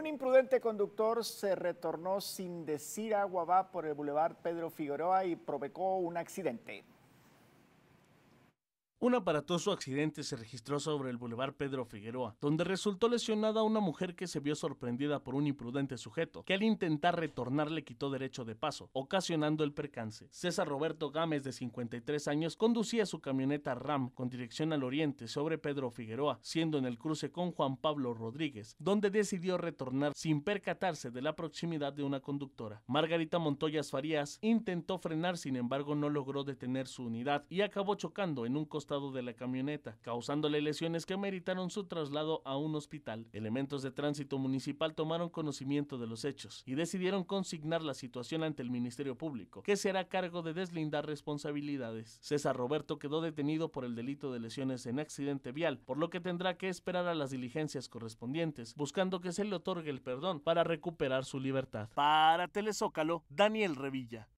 Un imprudente conductor se retornó sin decir agua va por el bulevar Pedro Figueroa y provocó un accidente. Un aparatoso accidente se registró sobre el Boulevard Pedro Figueroa, donde resultó lesionada una mujer que se vio sorprendida por un imprudente sujeto, que al intentar retornar le quitó derecho de paso, ocasionando el percance. César Roberto Gámez, de 53 años, conducía su camioneta RAM con dirección al oriente sobre Pedro Figueroa, siendo en el cruce con Juan Pablo Rodríguez, donde decidió retornar sin percatarse de la proximidad de una conductora. Margarita Montoyas Farías intentó frenar, sin embargo no logró detener su unidad y acabó chocando en un costado de la camioneta, causándole lesiones que meritaron su traslado a un hospital. Elementos de tránsito municipal tomaron conocimiento de los hechos y decidieron consignar la situación ante el Ministerio Público, que será cargo de deslindar responsabilidades. César Roberto quedó detenido por el delito de lesiones en accidente vial, por lo que tendrá que esperar a las diligencias correspondientes, buscando que se le otorgue el perdón para recuperar su libertad. Para Telezócalo, Daniel Revilla.